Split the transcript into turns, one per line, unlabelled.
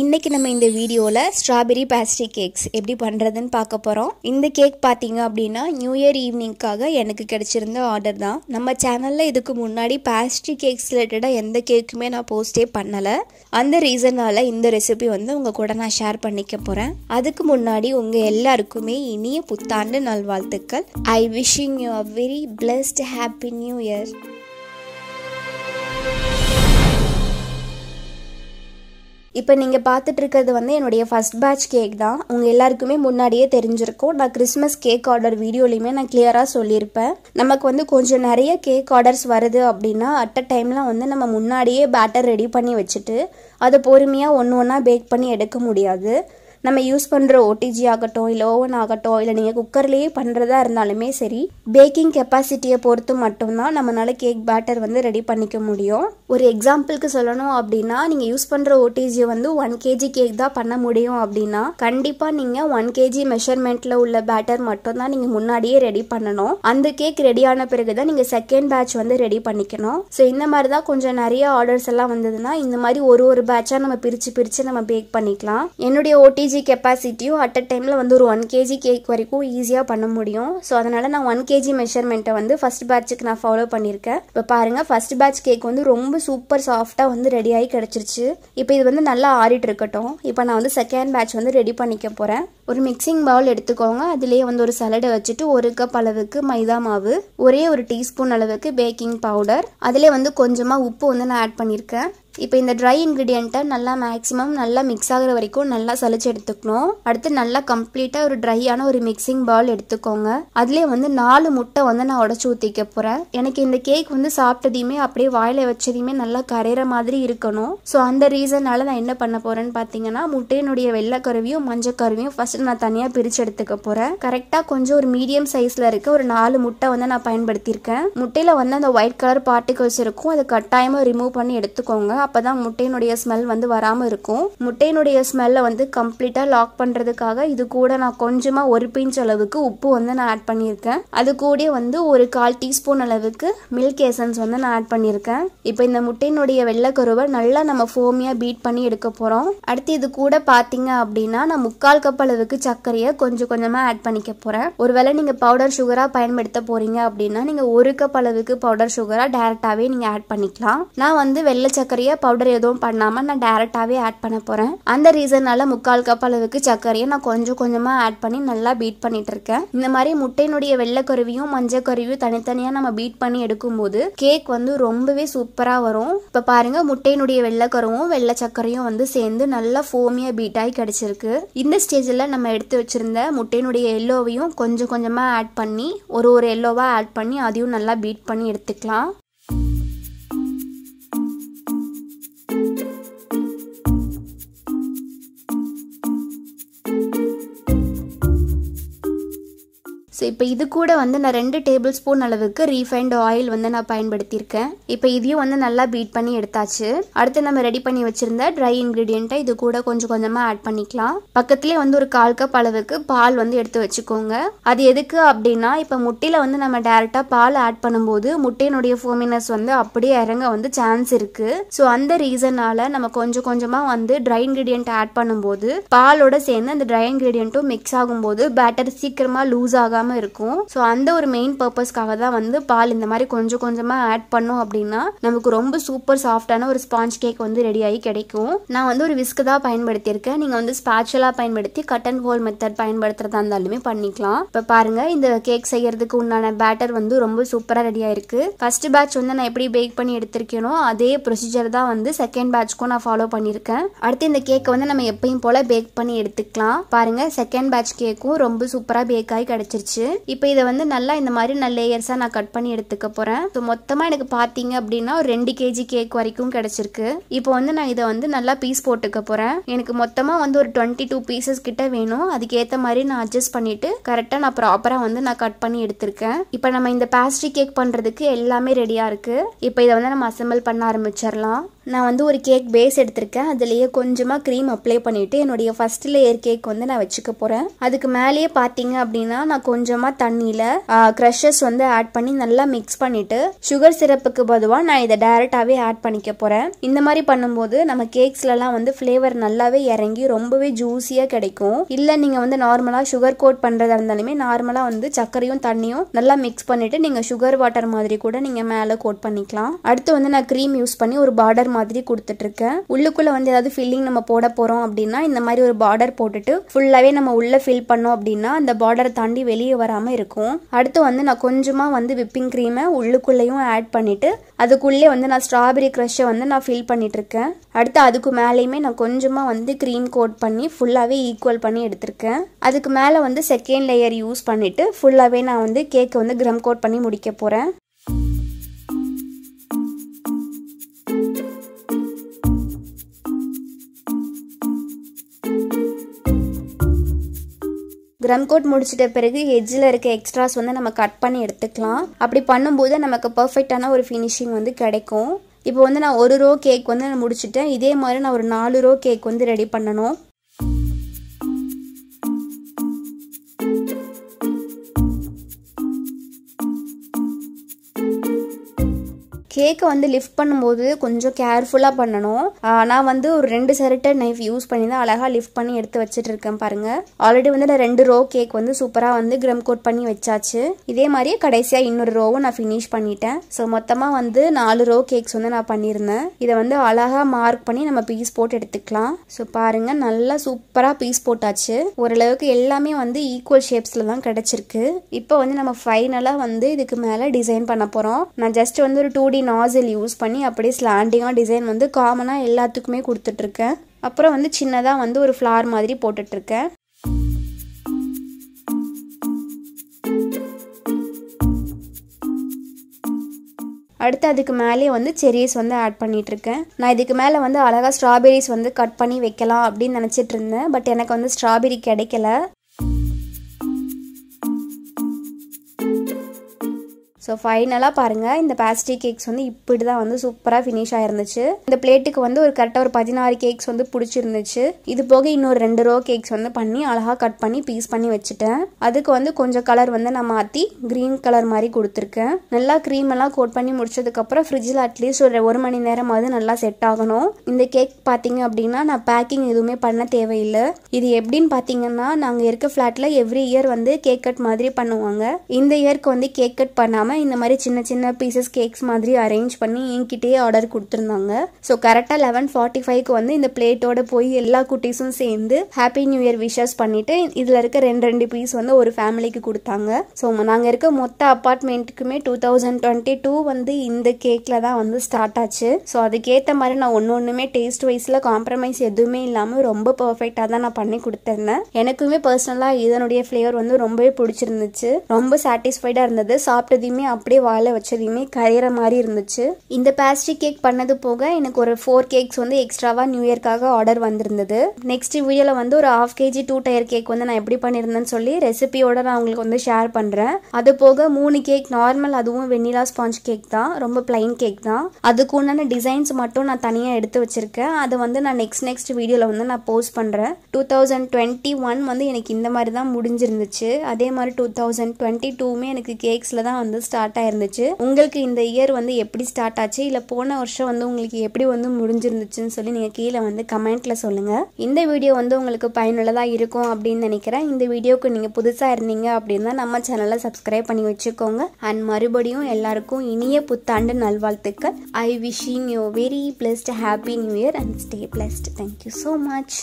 இன்றைக்கி நம்ம இந்த வீடியோவில் ஸ்ட்ராபெரி பேஸ்ட்ரி கேக்ஸ் எப்படி பண்ணுறதுன்னு பார்க்க போகிறோம் இந்த கேக் பார்த்தீங்க அப்படின்னா நியூ இயர் ஈவினிங்க்காக எனக்கு கிடச்சிருந்த ஆர்டர் தான் நம்ம சேனலில் இதுக்கு முன்னாடி பேஸ்ட்ரி கேக்ஸ் ரிலேட்டடாக எந்த கேக்குமே நான் போஸ்டே பண்ணலை அந்த ரீசனால் இந்த ரெசிபி வந்து உங்கள் கூட நான் ஷேர் பண்ணிக்க போகிறேன் அதுக்கு முன்னாடி உங்கள் எல்லாருக்குமே இனிய புத்தாண்டு நல்வாழ்த்துக்கள் I wishing you a very blessed happy new year இப்போ நீங்கள் இருக்கிறது வந்து என்னுடைய ஃபஸ்ட் பேட்ச் கேக் தான் உங்கள் எல்லாருக்குமே முன்னாடியே தெரிஞ்சிருக்கும் நான் கிறிஸ்மஸ் கேக் ஆர்டர் வீடியோலையுமே நான் கிளியராக சொல்லியிருப்பேன் நமக்கு வந்து கொஞ்சம் நிறைய கேக் ஆர்டர்ஸ் வருது அப்படின்னா அட் அ டைம்லாம் வந்து நம்ம முன்னாடியே பேட்டர் ரெடி பண்ணி வச்சுட்டு அதை பொறுமையாக ஒன்று ஒன்றா பேக் பண்ணி எடுக்க முடியாது நம்ம யூஸ் பண்ணுற ஓடிஜி ஆகட்டும் இல்லை ஓவன் ஆகட்டும் இல்லை நீங்கள் குக்கர்லேயே பண்ணுறதா இருந்தாலுமே சரி பேக்கிங் கெப்பாசிட்டியை பொறுத்து மட்டும்தான் நம்மளால் கேக் பேட்டர் வந்து ரெடி பண்ணிக்க முடியும் ஒரு எக்ஸாம்பிளுக்கு சொல்லணும் அப்படின்னா நீங்கள் யூஸ் பண்ணுற ஓடிஜி வந்து ஒன் கேஜி கேக் தான் பண்ண முடியும் அப்படின்னா கண்டிப்பாக நீங்கள் ஒன் கேஜி மெஷர்மெண்ட்டில் உள்ள பேட்டர் மட்டும்தான் நீங்கள் முன்னாடியே ரெடி பண்ணணும் அந்த கேக் ரெடி ஆன பிறகு தான் நீங்கள் செகண்ட் பேட்ச் வந்து ரெடி பண்ணிக்கணும் ஸோ இந்த மாதிரி தான் கொஞ்சம் நிறைய ஆர்டர்ஸ் எல்லாம் வந்ததுன்னா இந்த மாதிரி ஒரு ஒரு பேட்சாக நம்ம பிரித்து பிரித்து நம்ம பேக் பண்ணிக்கலாம் என்னுடைய ஓடிஜி கேஜி கெப்பாசிட்டியும் அட் அ டைமில் வந்து ஒரு ஒன் கேஜி கேக் வரைக்கும் ஈஸியாக பண்ண முடியும் ஸோ அதனால் நான் ஒன் கேஜி மெஷர்மெண்ட்டை வந்து ஃபஸ்ட் பேட்சுக்கு நான் ஃபாலோ பண்ணியிருக்கேன் இப்போ பாருங்கள் ஃபஸ்ட் பேட்ச் கேக் வந்து ரொம்ப சூப்பர் சாஃப்டாக வந்து ரெடியாகி கிடச்சிருச்சு இப்போ இது வந்து நல்லா ஆறிட்டு இருக்கட்டும் இப்போ நான் வந்து செகண்ட் பேட்ச் வந்து ரெடி பண்ணிக்க போகிறேன் ஒரு மிக்சிங் பவுல் எடுத்துக்கோங்க அதுலேயே வந்து ஒரு சலடை வச்சுட்டு ஒரு கப் அளவுக்கு மைதா மாவு ஒரே ஒரு டீஸ்பூன் அளவுக்கு பேக்கிங் பவுடர் அதிலே வந்து கொஞ்சமாக உப்பு வந்து நான் ஆட் பண்ணியிருக்கேன் இப்போ இந்த ட்ரை இன்க்ரீடியண்ட்டை நல்லா மேக்ஸிமம் நல்லா மிக்ஸ் ஆகிற வரைக்கும் நல்லா சளிச்சு எடுத்துக்கணும் அடுத்து நல்லா கம்ப்ளீட்டாக ஒரு ட்ரையான ஒரு மிக்சிங் பவுல் எடுத்துக்கோங்க அதுலேயே வந்து நாலு முட்டை வந்து நான் உடச்சி ஊற்றிக்க போகிறேன் எனக்கு இந்த கேக் வந்து சாப்பிட்டதையுமே அப்படியே வாயில வச்சதையுமே நல்லா கரையிற மாதிரி இருக்கணும் ஸோ அந்த ரீசனால் நான் என்ன பண்ண போகிறேன்னு பார்த்தீங்கன்னா முட்டையினுடைய வெள்ளைக்கருவியும் மஞ்சள் கருவியும் ஃபஸ்ட் ஃபஸ்ட்டு நான் தனியாக பிரித்து எடுத்துக்க போகிறேன் கரெக்டாக கொஞ்சம் ஒரு மீடியம் சைஸில் இருக்க ஒரு நாலு முட்டை வந்து நான் பயன்படுத்தியிருக்கேன் முட்டையில் வந்து அந்த ஒயிட் கலர் பார்ட்டிகல்ஸ் இருக்கும் அதை கட்டாயமாக ரிமூவ் பண்ணி எடுத்துக்கோங்க அப்போ தான் முட்டையினுடைய ஸ்மெல் வந்து வராமல் இருக்கும் முட்டையினுடைய ஸ்மெல்லை வந்து கம்ப்ளீட்டாக லாக் பண்ணுறதுக்காக இது கூட நான் கொஞ்சமாக ஒரு பிஞ்ச் அளவுக்கு உப்பு வந்து நான் ஆட் பண்ணியிருக்கேன் அது கூட வந்து ஒரு கால் டீஸ்பூன் அளவுக்கு மில்க் எசன்ஸ் வந்து நான் ஆட் பண்ணியிருக்கேன் இப்போ இந்த முட்டையினுடைய கருவை நல்லா நம்ம ஃபோமியாக பீட் பண்ணி எடுக்க போகிறோம் அடுத்து இது கூட பார்த்தீங்க அப்படின்னா நான் முக்கால் கப் அளவு அளவுக்கு சர்க்கரையை கொஞ்சம் கொஞ்சமாக ஆட் பண்ணிக்க போகிறேன் ஒருவேளை நீங்கள் பவுடர் சுகராக பயன்படுத்த போகிறீங்க அப்படின்னா நீங்கள் ஒரு கப் அளவுக்கு பவுடர் சுகராக டேரெக்டாகவே நீங்கள் ஆட் பண்ணிக்கலாம் நான் வந்து வெள்ளை சர்க்கரையை பவுடர் எதுவும் பண்ணாமல் நான் டேரெக்டாகவே ஆட் பண்ண போகிறேன் அந்த ரீசனால் முக்கால் கப் அளவுக்கு சர்க்கரையை நான் கொஞ்சம் கொஞ்சமாக ஆட் பண்ணி நல்லா பீட் பண்ணிட்டு இருக்கேன் இந்த மாதிரி முட்டையினுடைய வெள்ளைக்கருவியும் மஞ்சள் கருவியும் தனித்தனியாக நம்ம பீட் பண்ணி எடுக்கும்போது கேக் வந்து ரொம்பவே சூப்பராக வரும் இப்போ பாருங்கள் முட்டையினுடைய வெள்ளைக்கருவும் வெள்ளை சர்க்கரையும் வந்து சேர்ந்து நல்லா ஃபோமியாக பீட் ஆகி கிடச்சிருக்கு இந்த ஸ்டேஜில் நம்ம எடுத்து வச்சுருந்த முட்டையினுடைய எல்லோவையும் கொஞ்சம் கொஞ்சமாக ஆட் பண்ணி ஒரு ஒரு எல்லோவாக ஆட் பண்ணி அதையும் நல்லா பீட் பண்ணி எடுத்துக்கலாம் ஸோ இப்போ இது கூட வந்து நான் ரெண்டு டேபிள் ஸ்பூன் அளவுக்கு ரீஃபைண்ட் ஆயில் வந்து நான் பயன்படுத்தியிருக்கேன் இப்போ இதையும் வந்து நல்லா பீட் பண்ணி எடுத்தாச்சு அடுத்து நம்ம ரெடி பண்ணி வச்சிருந்த ட்ரை இன்க்ரீடியண்ட்டை இது கூட கொஞ்சம் கொஞ்சமாக ஆட் பண்ணிக்கலாம் பக்கத்துலேயே வந்து ஒரு கால் கப் அளவுக்கு பால் வந்து எடுத்து வச்சுக்கோங்க அது எதுக்கு அப்படின்னா இப்போ முட்டையில் வந்து நம்ம டேரெக்டாக பால் ஆட் பண்ணும்போது முட்டையினுடைய ஃபோமினஸ் வந்து அப்படியே இறங்க வந்து சான்ஸ் இருக்குது ஸோ அந்த ரீசனால் நம்ம கொஞ்சம் கொஞ்சமாக வந்து ட்ரை இன்க்ரீடியண்ட் ஆட் பண்ணும்போது பாலோட சேர்ந்து அந்த ட்ரை இன்க்ரீடியண்ட்டும் மிக்ஸ் ஆகும்போது பேட்டர் சீக்கிரமாக லூஸ் ஆகாமல் இல்லாமல் இருக்கும் ஸோ அந்த ஒரு மெயின் பர்பஸ்க்காக தான் வந்து பால் இந்த மாதிரி கொஞ்சம் கொஞ்சமாக ஆட் பண்ணோம் அப்படின்னா நமக்கு ரொம்ப சூப்பர் சாஃப்டான ஒரு ஸ்பாஞ்ச் கேக் வந்து ரெடி ஆகி கிடைக்கும் நான் வந்து ஒரு விஸ்க் தான் பயன்படுத்தியிருக்கேன் நீங்கள் வந்து ஸ்பேச்சலாக பயன்படுத்தி கட் அண்ட் ஹோல் மெத்தட் பயன்படுத்துகிறதா இருந்தாலுமே பண்ணிக்கலாம் இப்போ பாருங்கள் இந்த கேக் செய்யறதுக்கு உண்டான பேட்டர் வந்து ரொம்ப சூப்பராக ரெடி ஆயிருக்கு ஃபர்ஸ்ட் பேட்ச் வந்து நான் எப்படி பேக் பண்ணி எடுத்திருக்கேனோ அதே ப்ரொசீஜர் தான் வந்து செகண்ட் பேட்ச்க்கும் நான் ஃபாலோ பண்ணியிருக்கேன் அடுத்து இந்த கேக்கை வந்து நம்ம எப்பயும் போல் பேக் பண்ணி எடுத்துக்கலாம் பாருங்கள் செகண்ட் பேட்ச் கேக்கும் ரொம்ப சூப்பராக பேக் ஆகி கிடச்சிருச்சு வந்துருச்சு இப்போ இதை வந்து நல்லா இந்த மாதிரி நான் லேயர்ஸாக நான் கட் பண்ணி எடுத்துக்க போகிறேன் ஸோ மொத்தமாக எனக்கு பார்த்தீங்க அப்படின்னா ஒரு ரெண்டு கேஜி கேக் வரைக்கும் கிடச்சிருக்கு இப்போ வந்து நான் இதை வந்து நல்லா பீஸ் போட்டுக்க போகிறேன் எனக்கு மொத்தமாக வந்து ஒரு டுவெண்ட்டி டூ பீசஸ் கிட்ட வேணும் அதுக்கேற்ற மாதிரி நான் அட்ஜஸ்ட் பண்ணிவிட்டு கரெக்டாக நான் ப்ராப்பராக வந்து நான் கட் பண்ணி எடுத்திருக்கேன் இப்போ நம்ம இந்த பேஸ்ட்ரி கேக் பண்ணுறதுக்கு எல்லாமே ரெடியாக இருக்குது இப்போ இதை வந்து நம்ம அசம்பிள் பண்ண ஆரம்பிச்சிடலாம் நான் வந்து ஒரு கேக் பேஸ் எடுத்திருக்கேன் அதுலேயே கொஞ்சமாக க்ரீம் அப்ளை பண்ணிவிட்டு என்னுடைய ஃபஸ்ட் லேயர் கேக் வந்து நான் வச்சுக்க போகிறேன் அதுக்கு மேலேயே பார்த்தீங்க அப்படின்னா நான் கொஞ்சமாக தண்ணியில் க்ரஷஸ் வந்து ஆட் பண்ணி நல்லா மிக்ஸ் பண்ணிவிட்டு சுகர் சிரப்புக்கு பதுவாக நான் இதை டேரெக்டாகவே ஆட் பண்ணிக்க போகிறேன் இந்த மாதிரி பண்ணும்போது நம்ம கேக்ஸ்லலாம் வந்து ஃப்ளேவர் நல்லாவே இறங்கி ரொம்பவே ஜூஸியாக கிடைக்கும் இல்லை நீங்கள் வந்து நார்மலாக சுகர் கோட் பண்ணுறதா இருந்தாலுமே நார்மலாக வந்து சர்க்கரையும் தண்ணியும் நல்லா மிக்ஸ் பண்ணிவிட்டு நீங்கள் சுகர் வாட்டர் மாதிரி கூட நீங்கள் மேலே கோட் பண்ணிக்கலாம் அடுத்து வந்து நான் க்ரீம் யூஸ் பண்ணி ஒரு பார்டர் மாதிரி கொடுத்துட்ருக்கேன் உள்ளுக்குள்ளே வந்து ஏதாவது ஃபில்லிங் நம்ம போட போகிறோம் அப்படின்னா இந்த மாதிரி ஒரு பார்டர் போட்டுட்டு ஃபுல்லாகவே நம்ம உள்ளே ஃபில் பண்ணோம் அப்படின்னா அந்த பார்டரை தாண்டி வெளியே வராமல் இருக்கும் அடுத்து வந்து நான் கொஞ்சமாக வந்து விப்பிங் க்ரீமை உள்ளுக்குள்ளேயும் ஆட் பண்ணிவிட்டு அதுக்குள்ளே வந்து நான் ஸ்ட்ராபெரி க்ரஷ்ஷை வந்து நான் ஃபில் இருக்கேன் அடுத்து அதுக்கு மேலேயுமே நான் கொஞ்சமாக வந்து க்ரீம் கோட் பண்ணி ஃபுல்லாகவே ஈக்குவல் பண்ணி எடுத்திருக்கேன் அதுக்கு மேலே வந்து செகண்ட் லேயர் யூஸ் பண்ணிவிட்டு ஃபுல்லாகவே நான் வந்து கேக்கை வந்து க்ரம் கோட் பண்ணி முடிக்க போகிறேன் க்ரம் கோட் முடிச்சிட்ட பிறகு ஹெஜ்ஜில் இருக்க எக்ஸ்ட்ராஸ் வந்து நம்ம கட் பண்ணி எடுத்துக்கலாம் அப்படி பண்ணும்போது நமக்கு பர்ஃபெக்டான ஒரு ஃபினிஷிங் வந்து கிடைக்கும் இப்போ வந்து நான் ஒரு ரோ கேக் வந்து நான் முடிச்சுட்டேன் இதே மாதிரி நான் ஒரு நாலு ரோ கேக் வந்து ரெடி பண்ணணும் கேக்கை வந்து லிஃப்ட் பண்ணும்போது கொஞ்சம் கேர்ஃபுல்லாக பண்ணணும் நான் வந்து ஒரு ரெண்டு செரட்டட் நைஃப் யூஸ் பண்ணி தான் அழகாக லிஃப்ட் பண்ணி எடுத்து வச்சுட்டு இருக்கேன் பாருங்கள் ஆல்ரெடி வந்து நான் ரெண்டு ரோ கேக் வந்து சூப்பராக வந்து கிரம் கோட் பண்ணி வச்சாச்சு இதே மாதிரியே கடைசியாக இன்னொரு ரோவும் நான் ஃபினிஷ் பண்ணிட்டேன் ஸோ மொத்தமாக வந்து நாலு ரோ கேக்ஸ் வந்து நான் பண்ணியிருந்தேன் இதை வந்து அழகாக மார்க் பண்ணி நம்ம பீஸ் போட்டு எடுத்துக்கலாம் ஸோ பாருங்கள் நல்லா சூப்பராக பீஸ் போட்டாச்சு ஓரளவுக்கு எல்லாமே வந்து ஈக்குவல் ஷேப்ஸில் தான் கிடச்சிருக்கு இப்போ வந்து நம்ம ஃபைனலாக வந்து இதுக்கு மேலே டிசைன் பண்ண போகிறோம் நான் ஜஸ்ட் வந்து ஒரு டூ டி நாசில் யூஸ் பண்ணி அப்படியே ஸ்லாண்டிங்காக டிசைன் வந்து காமனாக எல்லாத்துக்குமே கொடுத்துட்ருக்கேன் அப்புறம் வந்து சின்னதாக வந்து ஒரு ஃப்ளார் மாதிரி போட்டுட்ருக்கேன் அடுத்து அதுக்கு மேலே வந்து செரிஸ் வந்து ஆட் பண்ணிகிட்ருக்கேன் நான் இதுக்கு மேலே வந்து அழகாக ஸ்ட்ராபெரிஸ் வந்து கட் பண்ணி வைக்கலாம் அப்படின்னு நினச்சிட்டு இருந்தேன் பட் எனக்கு வந்து ஸ்ட்ராபெரி கிடைக்கல ஸோ ஃபைனலாக பாருங்கள் இந்த பேஸ்ட்ரி கேக்ஸ் வந்து இப்படி தான் வந்து சூப்பராக ஃபினிஷ் ஆயிருந்துச்சு இந்த பிளேட்டுக்கு வந்து ஒரு கரெக்டாக ஒரு பதினாறு கேக்ஸ் வந்து பிடிச்சிருந்துச்சு இது போக இன்னொரு ரெண்டு ரோ கேக்ஸ் வந்து பண்ணி அழகாக கட் பண்ணி பீஸ் பண்ணி வச்சுட்டேன் அதுக்கு வந்து கொஞ்சம் கலர் வந்து நான் மாற்றி க்ரீன் கலர் மாதிரி கொடுத்துருக்கேன் நல்லா க்ரீம் எல்லாம் கோட் பண்ணி முடிச்சதுக்கப்புறம் ஃப்ரிட்ஜில் அட்லீஸ்ட் ஒரு ஒரு மணி நேரமாவது நல்லா செட் ஆகணும் இந்த கேக் பார்த்தீங்க அப்படின்னா நான் பேக்கிங் எதுவுமே பண்ண தேவையில்லை இது எப்படின்னு பார்த்தீங்கன்னா நாங்கள் இருக்க ஃப்ளாட்டில் எவ்ரி இயர் வந்து கேக் கட் மாதிரி பண்ணுவாங்க இந்த இயர்க்கு வந்து கேக் கட் பண்ணாமல் இந்த மாதிரி சின்ன சின்ன பீசஸ் கேக்ஸ் மாதிரி அரேஞ்ச் பண்ணி என்கிட்டயே ஆர்டர் கொடுத்துருந்தாங்க ஸோ கரெக்டாக லெவன் ஃபார்ட்டி ஃபைவ்க்கு வந்து இந்த பிளேட்டோட போய் எல்லா குட்டீஸும் சேர்ந்து ஹாப்பி நியூ இயர் விஷஸ் பண்ணிட்டு இதில் இருக்க ரெண்டு ரெண்டு பீஸ் வந்து ஒரு ஃபேமிலிக்கு கொடுத்தாங்க ஸோ நாங்கள் இருக்க மொத்த அப்பார்ட்மெண்ட்டுக்குமே டூ தௌசண்ட் டுவெண்ட்டி டூ வந்து இந்த கேக்கில் தான் வந்து ஸ்டார்ட் ஆச்சு ஸோ அதுக்கேற்ற மாதிரி நான் ஒன்று ஒன்றுமே டேஸ்ட் வைஸில் காம்ப்ரமைஸ் எதுவுமே இல்லாமல் ரொம்ப பர்ஃபெக்டாக தான் நான் பண்ணி கொடுத்துருந்தேன் எனக்குமே பர்சனலாக இதனுடைய ஃப்ளேவர் வந்து ரொம்பவே பிடிச்சிருந்துச்சு ரொம்ப சாட்டிஸ்ஃபைடாக இருந்தது சாப்பிட்டதையுமே எல்லாமே அப்படியே வாழ வச்சதையுமே கரையிற மாதிரி இருந்துச்சு இந்த பேஸ்ட்ரி கேக் பண்ணது போக எனக்கு ஒரு ஃபோர் கேக்ஸ் வந்து எக்ஸ்ட்ராவாக நியூ இயர்க்காக ஆர்டர் வந்திருந்தது நெக்ஸ்ட் வீடியோவில் வந்து ஒரு half KG two tier cake வந்து நான் எப்படி பண்ணியிருந்தேன்னு சொல்லி ரெசிபியோட நான் உங்களுக்கு வந்து ஷேர் பண்ணுறேன் அது போக மூணு கேக் நார்மல் அதுவும் வெண்ணிலா ஸ்பாஞ்ச் கேக் தான் ரொம்ப பிளைன் கேக் தான் அதுக்கு உண்டான டிசைன்ஸ் மட்டும் நான் தனியாக எடுத்து வச்சிருக்கேன் அதை வந்து நான் நெக்ஸ்ட் நெக்ஸ்ட் வீடியோவில் வந்து நான் போஸ்ட் பண்ணுறேன் டூ தௌசண்ட் டுவெண்ட்டி ஒன் வந்து எனக்கு இந்த மாதிரி தான் முடிஞ்சிருந்துச்சு அதே மாதிரி டூ தௌசண்ட் டுவெண்ட்டி டூமே எனக்கு கேக்ஸில் தான் வந்து ஸ்டார்ட் ஆயிருந்துச்சு உங்களுக்கு இந்த இயர் வந்து எப்படி ஸ்டார்ட் ஆச்சு இல்லை போன வருஷம் வந்து உங்களுக்கு எப்படி வந்து முடிஞ்சிருந்துச்சுன்னு சொல்லி நீங்கள் கீழே வந்து கமெண்ட்டில் சொல்லுங்கள் இந்த வீடியோ வந்து உங்களுக்கு பயனுள்ளதாக இருக்கும் அப்படின்னு நினைக்கிறேன் இந்த வீடியோவுக்கு நீங்கள் புதுசாக இருந்தீங்க அப்படின்னா நம்ம சேனலை சப்ஸ்கிரைப் பண்ணி வச்சுக்கோங்க அண்ட் மறுபடியும் எல்லாருக்கும் இனிய புத்தாண்டு நல்வாழ்த்துக்கள் I wishing you very blessed happy new year and stay blessed thank you so much